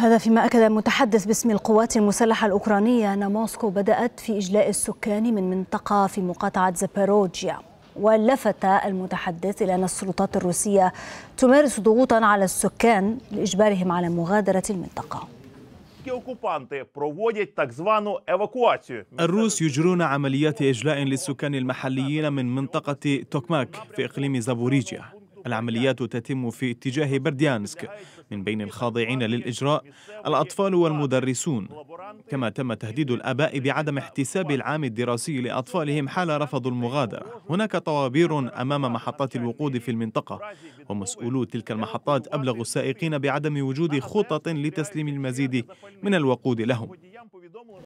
هذا فيما أكد متحدث باسم القوات المسلحة الأوكرانية أن موسكو بدأت في إجلاء السكان من منطقة في مقاطعة زاباروجيا ولفت المتحدث إلى أن السلطات الروسية تمارس ضغوطا على السكان لإجبارهم على مغادرة المنطقة الروس يجرون عمليات إجلاء للسكان المحليين من منطقة توكماك في إقليم زابوريجيا العمليات تتم في اتجاه برديانسك من بين الخاضعين للإجراء الأطفال والمدرسون كما تم تهديد الآباء بعدم احتساب العام الدراسي لأطفالهم حال رفضوا المغادرة هناك طوابير أمام محطات الوقود في المنطقة ومسؤولو تلك المحطات أبلغوا السائقين بعدم وجود خطط لتسليم المزيد من الوقود لهم